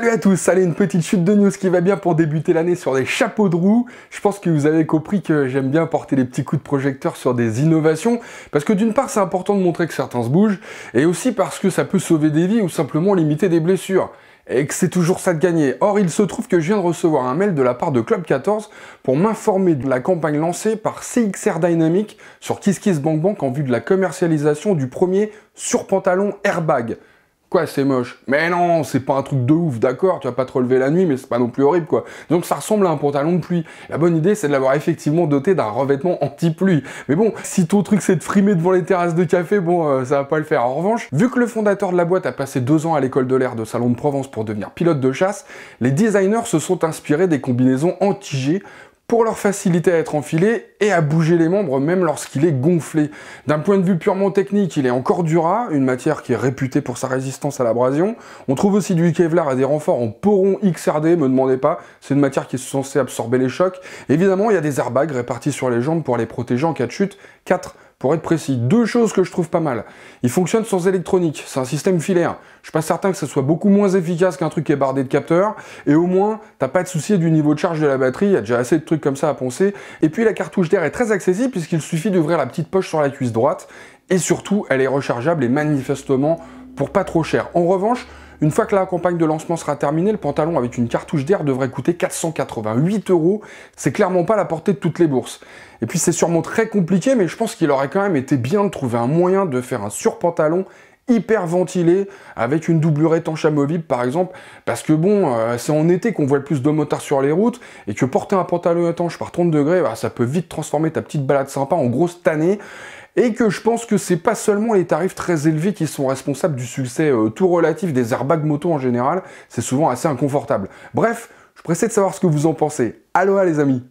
Salut à tous, allez une petite chute de news qui va bien pour débuter l'année sur des chapeaux de roue. Je pense que vous avez compris que j'aime bien porter les petits coups de projecteur sur des innovations, parce que d'une part c'est important de montrer que certains se bougent, et aussi parce que ça peut sauver des vies ou simplement limiter des blessures et que c'est toujours ça de gagner. Or, il se trouve que je viens de recevoir un mail de la part de Club 14 pour m'informer de la campagne lancée par CXR Dynamic sur KissKissBankBank en vue de la commercialisation du premier surpantalon airbag. Quoi, c'est moche Mais non, c'est pas un truc de ouf, d'accord, tu vas pas te relever la nuit, mais c'est pas non plus horrible, quoi. Donc ça ressemble à un pantalon de pluie. La bonne idée, c'est de l'avoir effectivement doté d'un revêtement anti-pluie. Mais bon, si ton truc c'est de frimer devant les terrasses de café, bon, euh, ça va pas le faire. En revanche, vu que le fondateur de la boîte a passé deux ans à l'école de l'air de Salon de Provence pour devenir pilote de chasse, les designers se sont inspirés des combinaisons anti-G pour leur facilité à être enfilé et à bouger les membres même lorsqu'il est gonflé. D'un point de vue purement technique, il est encore cordura, une matière qui est réputée pour sa résistance à l'abrasion. On trouve aussi du Kevlar et des renforts en poron XRD, me demandez pas, c'est une matière qui est censée absorber les chocs. Évidemment, il y a des airbags répartis sur les jambes pour les protéger en cas de chute. 4 pour être précis. Deux choses que je trouve pas mal. Il fonctionne sans électronique, c'est un système filaire. Je suis pas certain que ce soit beaucoup moins efficace qu'un truc qui est bardé de capteurs, et au moins, t'as pas de souci du niveau de charge de la batterie, il y a déjà assez de trucs comme ça à poncer. Et puis la cartouche d'air est très accessible puisqu'il suffit d'ouvrir la petite poche sur la cuisse droite, et surtout, elle est rechargeable et manifestement pour pas trop cher. En revanche, une fois que la campagne de lancement sera terminée, le pantalon avec une cartouche d'air devrait coûter 488 euros. C'est clairement pas la portée de toutes les bourses. Et puis c'est sûrement très compliqué, mais je pense qu'il aurait quand même été bien de trouver un moyen de faire un surpantalon hyper ventilé, avec une doublure étanche amovible par exemple, parce que bon, euh, c'est en été qu'on voit le plus de motards sur les routes, et que porter un pantalon étanche par 30 degrés, bah, ça peut vite transformer ta petite balade sympa en grosse tannée, et que je pense que c'est pas seulement les tarifs très élevés qui sont responsables du succès euh, tout relatif des airbags moto en général, c'est souvent assez inconfortable. Bref, je pressais de savoir ce que vous en pensez. Aloha les amis